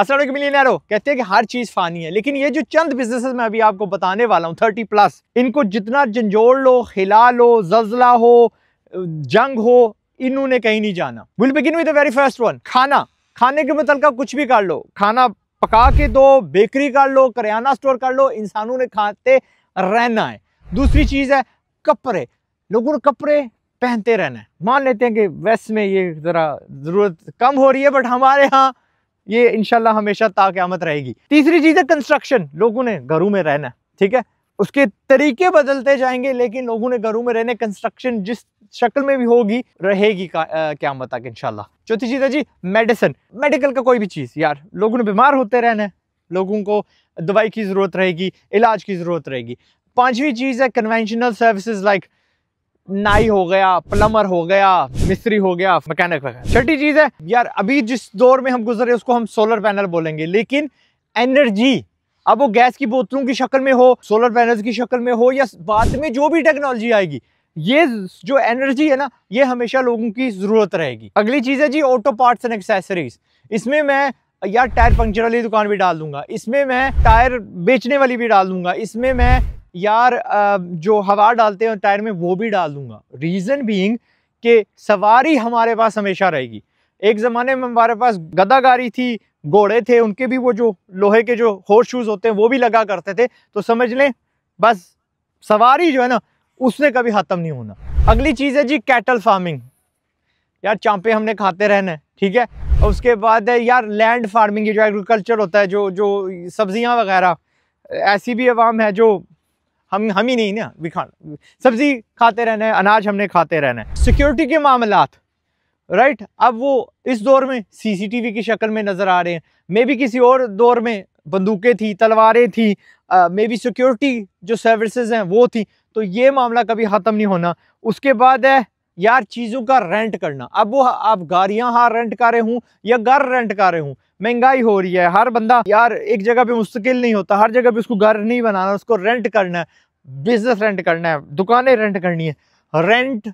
असल मिलीनरो कहते हैं कि हर चीज़ फ़ानी है लेकिन ये जो चंद बिजनेस मैं अभी आपको बताने वाला हूँ थर्टी प्लस इनको जितना झंझोड़ लो हिला लो जजला हो जंग हो इन्होंने कहीं नहीं जाना will begin with the very first one खाना खाने के मतलब कुछ भी कर लो खाना पका के दो बेकरी कर लो करियाना स्टोर कर लो इंसानों ने खाते रहना है दूसरी चीज़ है कपड़े लोगों ने कपड़े पहनते रहना है मान लेते हैं कि वेस्ट में ये ज़रा ज़रूरत कम हो रही है बट हमारे यहाँ ये इनशाला हमेशा ताक़्यामत रहेगी तीसरी चीज़ है कंस्ट्रक्शन लोगों ने घरों में रहना ठीक है उसके तरीके बदलते जाएंगे लेकिन लोगों ने घरों में रहने कंस्ट्रक्शन जिस शक्ल में भी होगी रहेगी क्या मत आगे इनशाला चौथी चीज़ है जी मेडिसिन मेडिकल का कोई भी चीज़ यार लोगों ने बीमार होते रहना है लोगों को दवाई की ज़रूरत रहेगी इलाज की ज़रूरत रहेगी पाँचवीं चीज़ है कन्वेंशनल सर्विसेज लाइक नाई हो गया प्लमर हो गया मिस्त्री हो गया मैकेनिक वगैरह छठी चीज है यार अभी जिस दौर में हम गुजरे उसको हम सोलर पैनल बोलेंगे लेकिन एनर्जी अब वो गैस की बोतलों की शक्ल में हो सोलर पैनल की शक्ल में हो या बाद में जो भी टेक्नोलॉजी आएगी ये जो एनर्जी है ना ये हमेशा लोगों की ज़रूरत रहेगी अगली चीज़ है जी ऑटो पार्ट्स एंड एक्सेसरीज इसमें मैं यार टायर पंक्चर वाली दुकान भी डाल दूंगा इसमें मैं टायर बेचने वाली भी डाल दूंगा इसमें मैं यार जो हवा डालते हैं टायर में वो भी डाल दूंगा रीज़न बीइंग कि सवारी हमारे पास हमेशा रहेगी एक ज़माने में हमारे पास गदा गाड़ी थी घोड़े थे उनके भी वो जो लोहे के जो हॉर्स शूज़ होते हैं वो भी लगा करते थे तो समझ लें बस सवारी जो है ना उसने कभी ख़त्म नहीं होना अगली चीज़ है जी कैटल फार्मिंग यार चांपे हमने खाते रहना है ठीक है और उसके बाद है यार लैंड फार्मिंग जो एग्रीकल्चर होता है जो जो सब्जियां वगैरह ऐसी भी आवाम है जो हम हम ही नहीं ना बिखा खान सब्ज़ी खाते रहना है अनाज हमने खाते रहना है सिक्योरिटी के मामला राइट अब वो इस दौर में सीसीटीवी की शक्ल में नज़र आ रहे हैं मे भी किसी और दौर में बंदूकें थी तलवारें थी मे भी सिक्योरिटी जो सर्विसेज हैं वो थी तो ये मामला कभी ख़त्म नहीं होना उसके बाद है यार चीज़ों का रेंट करना अब वो आप गाड़ियां हार रेंट कर रहे हूँ या घर रेंट कर रहे हूँ महंगाई हो रही है हर बंदा यार एक जगह पे मुस्तकिल नहीं होता हर जगह पे उसको घर नहीं बनाना उसको रेंट करना है बिजनेस रेंट करना है दुकानें रेंट करनी है रेंट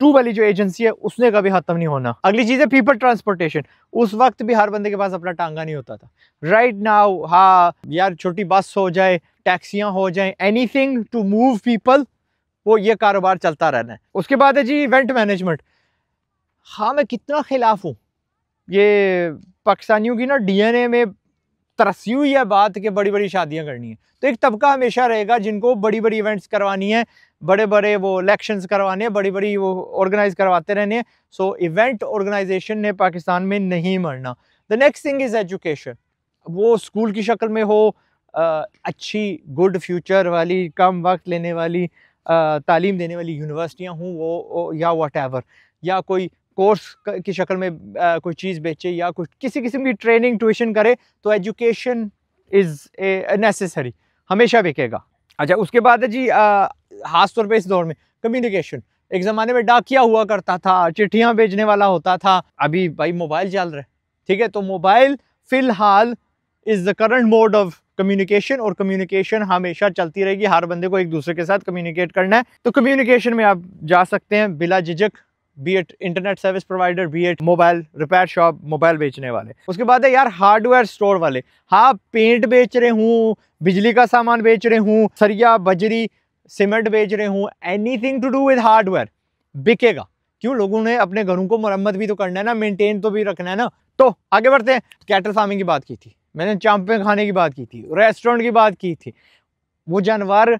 टू वाली जो एजेंसी है उसने कभी ख़त्म नहीं होना अगली चीज़ है पीपल ट्रांसपोर्टेशन उस वक्त भी हर बंदे के पास अपना टांगा नहीं होता था राइट right नाउ हाँ यार छोटी बस हो जाए टैक्सियाँ हो जाए एनी टू मूव पीपल वो ये कारोबार चलता रहना है उसके बाद है जी इवेंट मैनेजमेंट हाँ मैं कितना खिलाफ हूँ ये पाकिस्तानियों की ना डीएनए में तरसी हुई है बात कि बड़ी बड़ी शादियाँ करनी है तो एक तबका हमेशा रहेगा जिनको बड़ी बड़ी इवेंट्स करवानी है बड़े बड़े वो इलेक्शंस करवाने हैं बड़ी बड़ी वो ऑर्गेनाइज करवाते रहने हैं सो इवेंट ऑर्गेनाइजेशन ने पाकिस्तान में नहीं मरना the next thing is education वो स्कूल की शक्ल में हो आ, अच्छी गुड फ्यूचर वाली कम वक्त लेने वाली तालीम देने वाली यूनिवर्सिटियाँ हों वो या एवर या कोई कोर्स की शक्ल में आ, कोई चीज़ बेचे या कुछ किसी किस्म की ट्रेनिंग ट्यूशन करे तो एजुकेशन इज़ नेसेसरी हमेशा बिकेगा अच्छा उसके बाद है जी तौर पर इस दौर में कम्युनिकेशन एक ज़माने में डाकिया हुआ करता था चिट्ठियाँ भेजने वाला होता था अभी भाई मोबाइल चल रहा है ठीक है तो मोबाइल फ़िलहाल is the current mode of communication और कम्युनिकेशन हमेशा चलती रहेगी हर बंदे को एक दूसरे के साथ कम्युनिकेट करना है तो कम्युनिकेशन में आप जा सकते हैं बिला झिझक be it internet service provider be it mobile repair shop mobile बेचने वाले उसके बाद है यार हार्डवेयर स्टोर वाले हाँ पेंट बेच रहे हूँ बिजली का सामान बेच रहे हूँ सरिया बजरी सीमेंट बेच रहे हूँ anything to do with hardware बिकेगा क्यों लोगों ने अपने घरों को मरम्मत भी तो करना है ना मेनटेन तो भी रखना है ना तो आगे बढ़ते हैं कैटल फार्मिंग की बात की थी मैंने चांपे खाने की बात की थी रेस्टोरेंट की बात की थी वो जानवर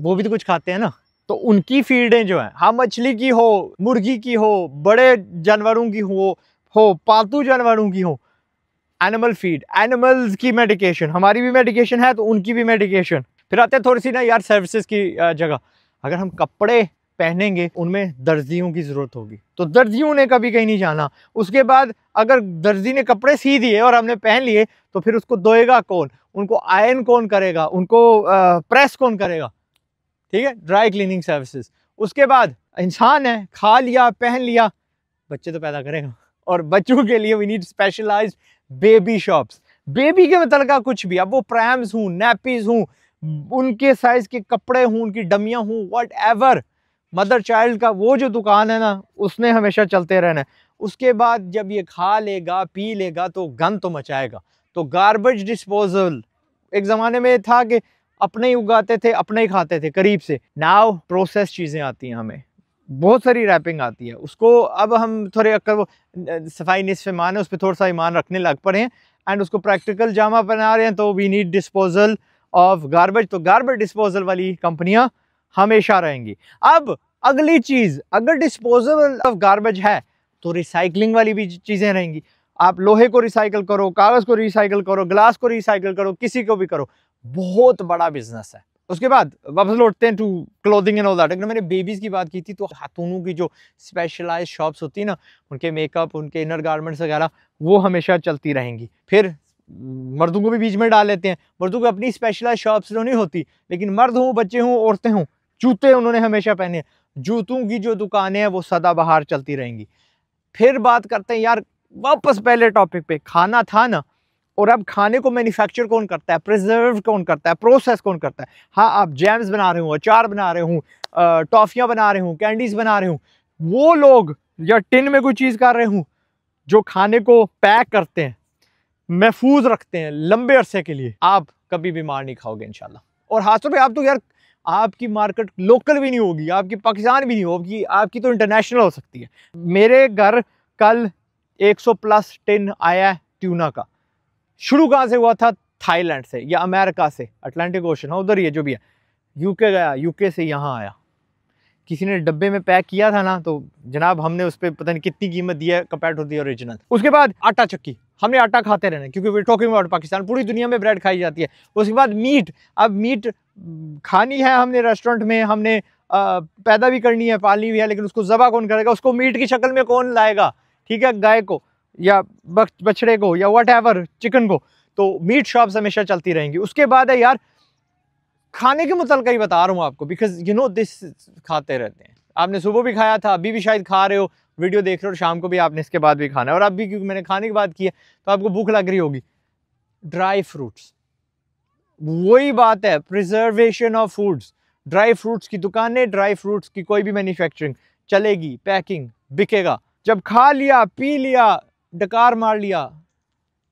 वो भी तो कुछ खाते हैं ना तो उनकी फीडें जो हैं हाँ मछली की हो मुर्गी की हो बड़े जानवरों की हो हो पालतू जानवरों की हो एनिमल फीड एनिमल्स की मेडिकेशन हमारी भी मेडिकेशन है तो उनकी भी मेडिकेशन फिर आते हैं थोड़ी सी ना यार सर्विसेज की जगह अगर हम कपड़े पहनेंगे उनमें दर्जियों की ज़रूरत होगी तो दर्जियों ने कभी कहीं नहीं जाना उसके बाद अगर दर्जी ने कपड़े सी दिए और हमने पहन लिए तो फिर उसको धोएगा कौन उनको आयन कौन करेगा उनको प्रेस कौन करेगा ठीक है ड्राई क्लीनिंग सर्विसेज उसके बाद इंसान है खा लिया पहन लिया बच्चे तो पैदा करेगा और बच्चों के लिए we need specialized baby shops baby के मतलब कुछ भी अब वो प्रैम्स हूँ नैपीज हूँ उनके साइज़ के कपड़े हूँ उनकी डमियाँ हूँ वट एवर मदर चाइल्ड का वो जो दुकान है ना उसने हमेशा चलते रहना है उसके बाद जब ये खा लेगा पी लेगा तो गन तो मचाएगा तो गार्बेज डिस्पोजल एक ज़माने में था कि अपने ही उगाते थे अपने ही खाते थे करीब से नाव प्रोसेस चीज़ें आती हैं हमें बहुत सारी रैपिंग आती है उसको अब हम थोड़े अक्कर वो सफाई निसफ ईमान है उस पर थोड़ा सा ईमान रखने लग पड़े हैं एंड उसको प्रैक्टिकल जामा पहना रहे हैं तो we need disposal of garbage तो गारबेज डिस्पोजल वाली कंपनियाँ हमेशा रहेंगी अब अगली चीज़ अगर डिस्पोजेबल ऑफ गार्बेज है तो रिसाइकलिंग वाली भी चीज़ें रहेंगी आप लोहे को रिसाइकल करो कागज़ को रिसाइकल करो ग्लास को रिसाइकल करो किसी को भी करो बहुत बड़ा बिजनेस है उसके बाद वापस लौटते हैं to clothing and all that अगर मैंने बेबीज़ की बात की थी तो खातूनों की जो स्पेशलाइज शॉप्स होती है ना उनके मेकअप उनके इनर गारमेंट्स वगैरह वो हमेशा चलती रहेंगी फिर मर्दों को भी बीच में डाल लेते हैं मर्दों को अपनी स्पेशलाइज शॉप्स तो नहीं होती लेकिन मर्द हों बच्चे हों औरतें हों जूते उन्होंने हमेशा पहने जूतों की जो दुकानें हैं वो सदाबहार चलती रहेंगी फिर बात करते हैं यार वापस पहले टॉपिक पे खाना था ना और अब खाने को मैन्युफैक्चर कौन करता है प्रिजर्व कौन करता है प्रोसेस कौन करता है हाँ आप जैम्स बना रहे हो अचार बना रहे हो टॉफ़ियाँ बना रहे हो कैंडीज़ बना रहे हो वो लोग या टिन में कोई चीज़ कर रहे हूँ जो खाने को पैक करते हैं महफूज रखते हैं लंबे अरसे के लिए आप कभी बीमार नहीं खाओगे इनशाला और हाथों पे आप तो यार आपकी मार्केट लोकल भी नहीं होगी आपकी पाकिस्तान भी नहीं होगी आपकी तो इंटरनेशनल हो सकती है मेरे घर कल 100 प्लस टिन आया ट्यूना का शुरू कहाँ से हुआ था थाईलैंड से या अमेरिका से अटलांटिक ओशन है उधर ही है जो भी है यूके गया यूके से यहाँ आया किसी ने डब्बे में पैक किया था ना तो जनाब हमने उस पर पता नहीं कितनी कीमत दी है कंपेयर टू दी ओरिजिनल उसके बाद आटा चक्की हमने आटा खाते रहना क्योंकि वे टॉकिंग अबाउट पाकिस्तान पूरी दुनिया में ब्रेड खाई जाती है उसके बाद मीट अब मीट खानी है हमने रेस्टोरेंट में हमने पैदा भी करनी है पालनी भी है लेकिन उसको ज़बा कौन करेगा उसको मीट की शक्ल में कौन लाएगा ठीक है गाय को या बछड़े को या वट चिकन को तो मीट शॉप्स हमेशा चलती रहेंगी उसके बाद है यार खाने के मुतल ही बता रहा हूँ आपको बिकॉज यू नो दिस खाते रहते हैं आपने सुबह भी खाया था अभी भी शायद खा रहे हो वीडियो देख रहे हो और शाम को भी आपने इसके बाद भी खाना है और अब भी क्योंकि मैंने खाने की बात की है तो आपको भूख लग रही होगी ड्राई फ्रूट्स वही बात है preservation of foods dry fruits की दुकानें ड्राई फ्रूट्स की कोई भी मैन्युफैक्चरिंग चलेगी पैकिंग बिकेगा जब खा लिया पी लिया डकार मार लिया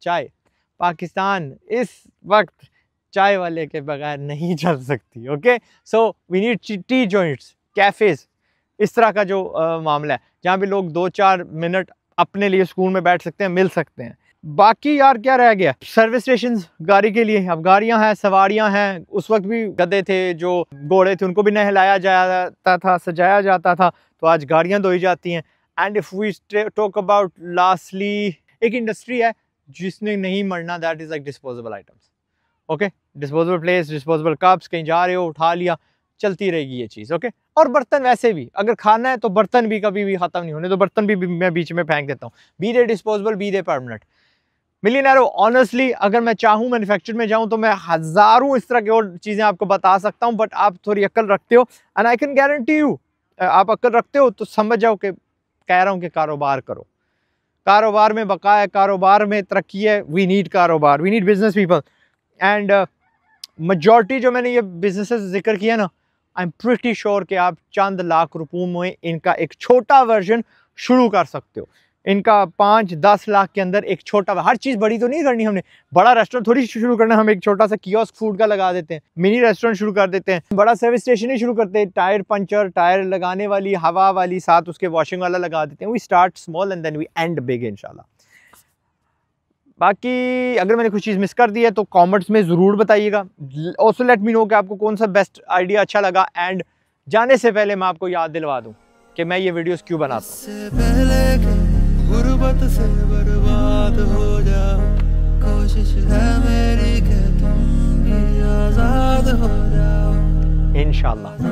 चाय पाकिस्तान इस वक्त चाय वाले के बगैर नहीं चल सकती okay so we need tea joints cafes इस तरह का जो आ, मामला है जहाँ भी लोग दो चार मिनट अपने लिए स्कूल में बैठ सकते हैं मिल सकते हैं बाकी यार क्या रह गया सर्विस स्टेशन गाड़ी के लिए अब गाड़ियाँ हैं सवारियां हैं उस वक्त भी गदे थे जो घोड़े थे उनको भी नहलाया जाता था सजाया जाता था तो आज गाड़ियाँ धोई जाती हैं and if we talk about lastly एक इंडस्ट्री है जिसने नहीं मरना that is like disposable items okay disposable plates disposable cups कहीं जा रहे हो उठा लिया चलती रहेगी ये चीज़ ओके और बर्तन वैसे भी अगर खाना है तो बर्तन भी कभी भी ख़त्म नहीं होने तो बर्तन भी मैं बीच में फेंक देता हूँ be they disposable be they permanent मिलीनरो ऑनेस्टली अगर मैं चाहूँ मैन्युफैक्चर में जाऊँ तो मैं हज़ारों इस तरह की और चीज़ें आपको बता सकता हूँ बट आप थोड़ी अक्ल रखते हो and I can guarantee you आप अक्ल रखते हो तो समझ जाओ कि कह रहा हूँ कि कारोबार करो कारोबार में बका है कारोबार में तरक्की है वी नीड कारोबार we need business people and majority जो मैंने ये बिजनेस जिक्र किया ना आई एम प्रिटी श्योर कि आप चंद लाख रुपयों में इनका एक छोटा वर्जन शुरू कर सकते हो इनका पाँच दस लाख के अंदर एक छोटा हर चीज़ बड़ी तो नहीं करनी हमने बड़ा रेस्टोरेंट थोड़ी शुरू करना हम एक छोटा सा कियोस्क फूड का लगा देते हैं मिनी रेस्टोरेंट शुरू कर देते हैं बड़ा सर्विस स्टेशन ही शुरू करते हैं टायर पंचर टायर लगाने वाली हवा वाली साथ उसके वॉशिंग वाला लगा देते हैं we start small and then we end big इनशाला बाकी अगर मैंने कुछ चीज़ मिस कर दी है तो कॉमेंट्स में ज़रूर बताइएगा ऑल्सो लेट मी नो कि आपको कौन सा बेस्ट आइडिया अच्छा लगा एंड जाने से पहले मैं आपको याद दिलवा दूँ कि मैं ये वीडियोस क्यों बनाता हूँ मोहब्बत से बर्बाद हो जाओ कोशिश है मेरी कि तुम भी आजाद हो जाओ इंशाल्लाह